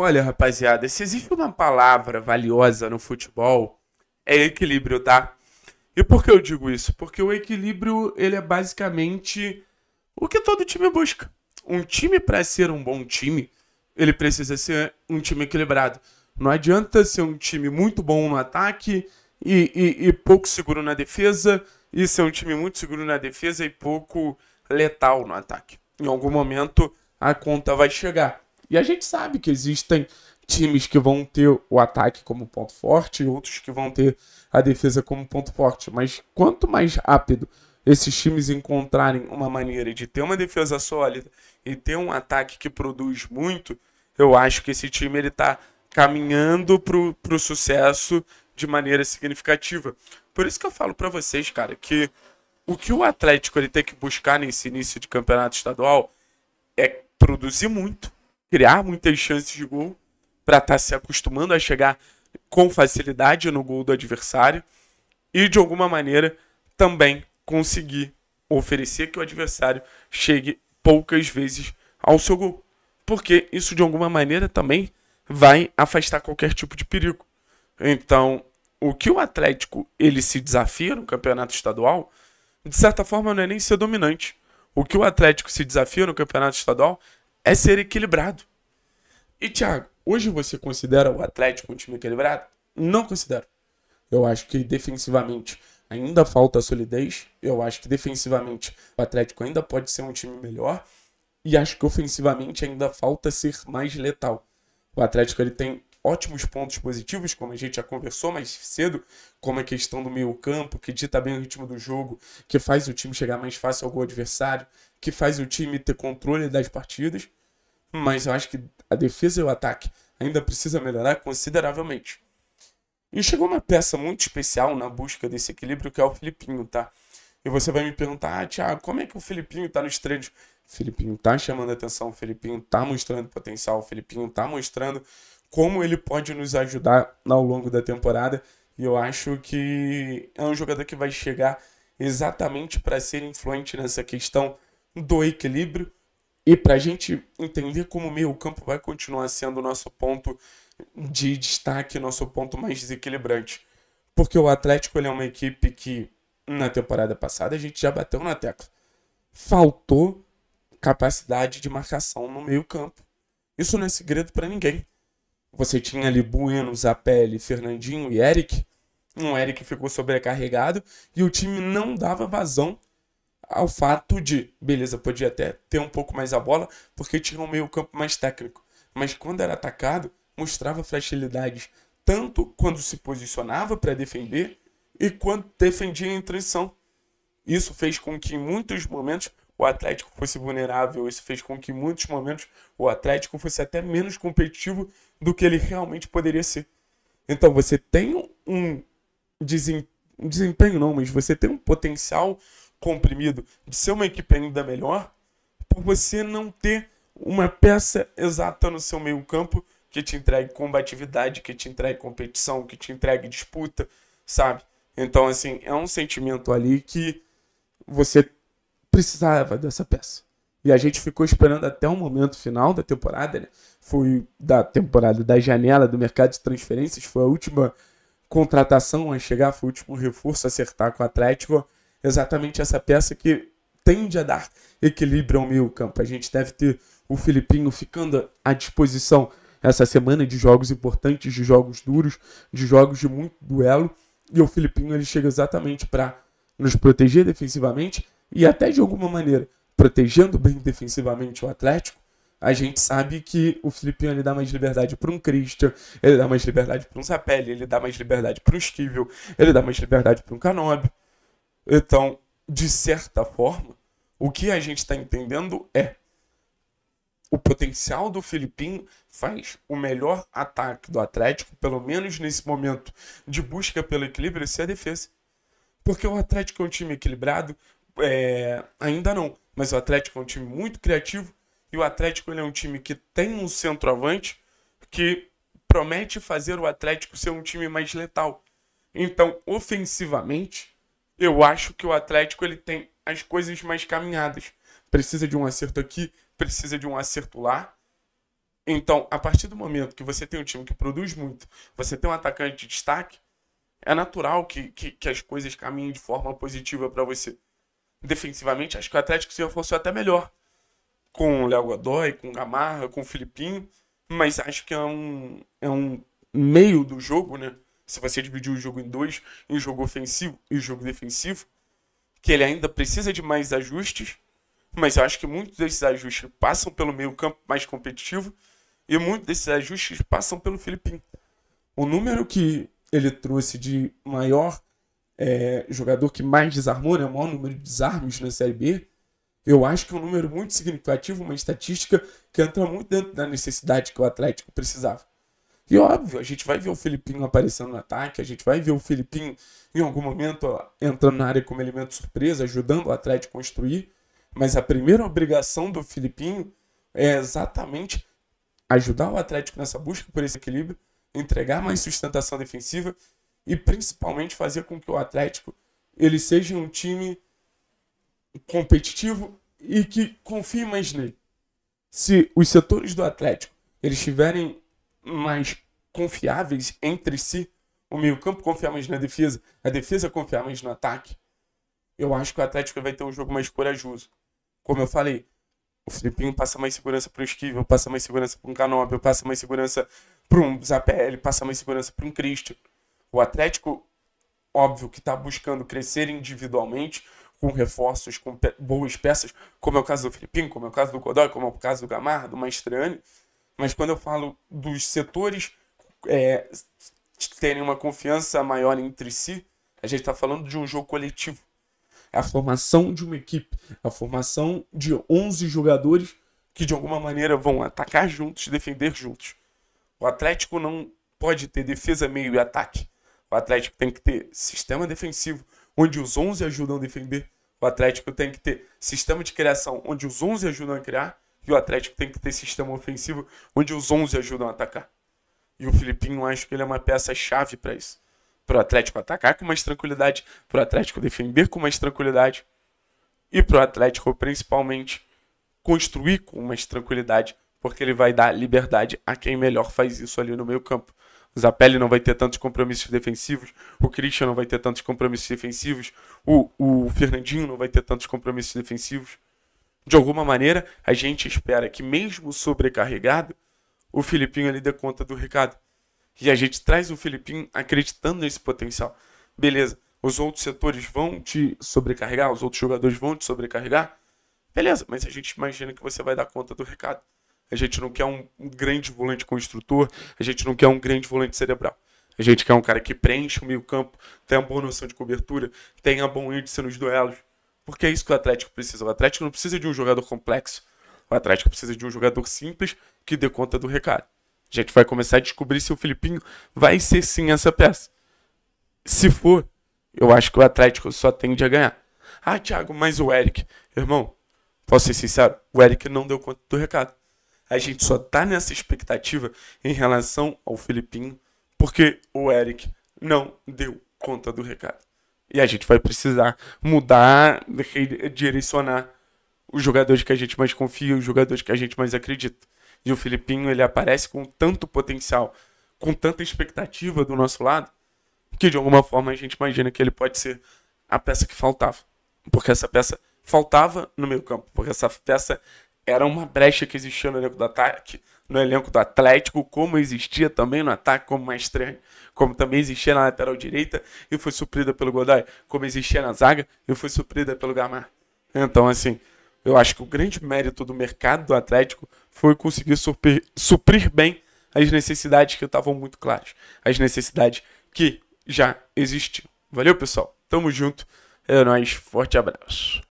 Olha, rapaziada, se existe uma palavra valiosa no futebol, é equilíbrio, tá? E por que eu digo isso? Porque o equilíbrio, ele é basicamente o que todo time busca. Um time para ser um bom time, ele precisa ser um time equilibrado. Não adianta ser um time muito bom no ataque e, e, e pouco seguro na defesa, e ser um time muito seguro na defesa e pouco letal no ataque. Em algum momento a conta vai chegar. E a gente sabe que existem times que vão ter o ataque como ponto forte e outros que vão ter a defesa como ponto forte. Mas quanto mais rápido esses times encontrarem uma maneira de ter uma defesa sólida e ter um ataque que produz muito, eu acho que esse time ele está caminhando para o sucesso de maneira significativa. Por isso que eu falo para vocês, cara, que o que o Atlético ele tem que buscar nesse início de campeonato estadual é produzir muito criar muitas chances de gol, para estar tá se acostumando a chegar com facilidade no gol do adversário e de alguma maneira também conseguir oferecer que o adversário chegue poucas vezes ao seu gol, porque isso de alguma maneira também vai afastar qualquer tipo de perigo. Então, o que o Atlético ele se desafia no campeonato estadual, de certa forma não é nem ser dominante. O que o Atlético se desafia no campeonato estadual é ser equilibrado. E, Thiago, hoje você considera o Atlético um time equilibrado? Não considero. Eu acho que defensivamente ainda falta solidez. Eu acho que defensivamente o Atlético ainda pode ser um time melhor. E acho que ofensivamente ainda falta ser mais letal. O Atlético ele tem ótimos pontos positivos, como a gente já conversou mais cedo, como a questão do meio-campo, que dita bem o ritmo do jogo, que faz o time chegar mais fácil ao gol adversário, que faz o time ter controle das partidas mas eu acho que a defesa e o ataque ainda precisa melhorar consideravelmente. E chegou uma peça muito especial na busca desse equilíbrio, que é o Filipinho, tá? E você vai me perguntar, ah, Thiago, como é que o Filipinho tá nos treinos? O Filipinho tá chamando atenção, o Filipinho tá mostrando potencial, o Filipinho tá mostrando como ele pode nos ajudar ao longo da temporada. E eu acho que é um jogador que vai chegar exatamente para ser influente nessa questão do equilíbrio e para a gente entender como o meio-campo vai continuar sendo o nosso ponto de destaque, nosso ponto mais desequilibrante. Porque o Atlético é uma equipe que, na temporada passada, a gente já bateu na tecla. Faltou capacidade de marcação no meio-campo. Isso não é segredo para ninguém. Você tinha ali Bueno, Zapelli, Fernandinho e Eric. Um Eric ficou sobrecarregado e o time não dava vazão ao fato de, beleza, podia até ter um pouco mais a bola, porque tinha um meio-campo mais técnico, mas quando era atacado, mostrava fragilidades, tanto quando se posicionava para defender e quando defendia em transição. Isso fez com que em muitos momentos o Atlético fosse vulnerável, isso fez com que em muitos momentos o Atlético fosse até menos competitivo do que ele realmente poderia ser. Então você tem um, desem... um desempenho, não, mas você tem um potencial comprimido, de ser uma equipe ainda melhor, por você não ter uma peça exata no seu meio-campo que te entregue combatividade, que te entregue competição, que te entregue disputa, sabe? Então, assim, é um sentimento ali que você precisava dessa peça. E a gente ficou esperando até o momento final da temporada, né? Foi da temporada da janela do mercado de transferências, foi a última contratação a chegar, foi o último reforço a acertar com o Atlético exatamente essa peça que tende a dar equilíbrio ao meio campo. A gente deve ter o Filipinho ficando à disposição essa semana de jogos importantes, de jogos duros, de jogos de muito duelo. E o Filipinho ele chega exatamente para nos proteger defensivamente e até de alguma maneira protegendo bem defensivamente o Atlético. A gente sabe que o Filipinho ele dá mais liberdade para um Christian, ele dá mais liberdade para um Zapelli, ele dá mais liberdade para um Stivel, ele dá mais liberdade para um Canobi. Então, de certa forma, o que a gente está entendendo é o potencial do Filipinho faz o melhor ataque do Atlético, pelo menos nesse momento de busca pelo equilíbrio, ser é a defesa. Porque o Atlético é um time equilibrado, é... ainda não, mas o Atlético é um time muito criativo e o Atlético é um time que tem um centroavante que promete fazer o Atlético ser um time mais letal. Então, ofensivamente, eu acho que o Atlético ele tem as coisas mais caminhadas. Precisa de um acerto aqui, precisa de um acerto lá. Então, a partir do momento que você tem um time que produz muito, você tem um atacante de destaque, é natural que, que, que as coisas caminhem de forma positiva para você. Defensivamente, acho que o Atlético se reforçou até melhor. Com o Léo Godoy, com o Gamarra, com o Filipinho. Mas acho que é um, é um meio do jogo, né? se você dividir o jogo em dois, em jogo ofensivo e jogo defensivo, que ele ainda precisa de mais ajustes, mas eu acho que muitos desses ajustes passam pelo meio campo mais competitivo e muitos desses ajustes passam pelo Filipim. O número que ele trouxe de maior é, jogador que mais desarmou, né, o maior número de desarmes na Série B, eu acho que é um número muito significativo, uma estatística que entra muito dentro da necessidade que o Atlético precisava. E óbvio, a gente vai ver o Filipinho aparecendo no ataque, a gente vai ver o Filipinho em algum momento entrando na área como elemento surpresa, ajudando o Atlético a construir. Mas a primeira obrigação do Filipinho é exatamente ajudar o Atlético nessa busca por esse equilíbrio, entregar mais sustentação defensiva e principalmente fazer com que o Atlético ele seja um time competitivo e que confie mais nele. Se os setores do Atlético eles tiverem mais confiáveis entre si, o meio-campo confiar mais na defesa, a defesa confiar mais no ataque, eu acho que o Atlético vai ter um jogo mais corajoso. Como eu falei, o Filipinho passa mais segurança para o Esquivel, passa mais segurança para um Canóbio, passa mais segurança para um Zapelli, passa mais segurança para um Cristo. O Atlético, óbvio, que está buscando crescer individualmente, com reforços, com pe boas peças, como é o caso do Filipinho, como é o caso do Godoy, como é o caso do Gamarra, do Maestrani. Mas quando eu falo dos setores é, terem uma confiança maior entre si, a gente está falando de um jogo coletivo. É a formação de uma equipe, a formação de 11 jogadores que de alguma maneira vão atacar juntos, defender juntos. O Atlético não pode ter defesa, meio e ataque. O Atlético tem que ter sistema defensivo, onde os 11 ajudam a defender. O Atlético tem que ter sistema de criação, onde os 11 ajudam a criar. E o Atlético tem que ter sistema ofensivo onde os 11 ajudam a atacar. E o Filipinho, acho que ele é uma peça-chave para isso. Para o Atlético atacar com mais tranquilidade, para o Atlético defender com mais tranquilidade e para o Atlético, principalmente, construir com mais tranquilidade, porque ele vai dar liberdade a quem melhor faz isso ali no meio-campo. O Zapelli não vai ter tantos compromissos defensivos, o Christian não vai ter tantos compromissos defensivos, o, o Fernandinho não vai ter tantos compromissos defensivos de alguma maneira, a gente espera que, mesmo sobrecarregado, o Filipinho ali dê conta do recado. E a gente traz o Filipinho acreditando nesse potencial. Beleza, os outros setores vão te sobrecarregar, os outros jogadores vão te sobrecarregar. Beleza, mas a gente imagina que você vai dar conta do recado. A gente não quer um, um grande volante construtor, a gente não quer um grande volante cerebral. A gente quer um cara que preenche o meio-campo, tenha boa noção de cobertura, tenha bom índice nos duelos, porque é isso que o Atlético precisa. O Atlético não precisa de um jogador complexo. O Atlético precisa de um jogador simples que dê conta do recado. A gente vai começar a descobrir se o Filipinho vai ser sim essa peça. Se for, eu acho que o Atlético só tende a ganhar. Ah, Thiago, mas o Eric. Irmão, posso ser sincero? O Eric não deu conta do recado. A gente só tá nessa expectativa em relação ao Filipinho porque o Eric não deu conta do recado. E a gente vai precisar mudar, direcionar os jogadores que a gente mais confia, os jogadores que a gente mais acredita. E o Filipinho, ele aparece com tanto potencial, com tanta expectativa do nosso lado, que de alguma forma a gente imagina que ele pode ser a peça que faltava. Porque essa peça faltava no meio campo, porque essa peça era uma brecha que existia no elenco do ataque, no elenco do Atlético, como existia também no ataque, como mais como também existia na lateral direita e foi suprida pelo Godoy, como existia na zaga e foi suprida pelo Gamar. Então, assim, eu acho que o grande mérito do mercado do Atlético foi conseguir suprir, suprir bem as necessidades que estavam muito claras, as necessidades que já existiam. Valeu, pessoal. Tamo junto. É nóis. Forte abraço.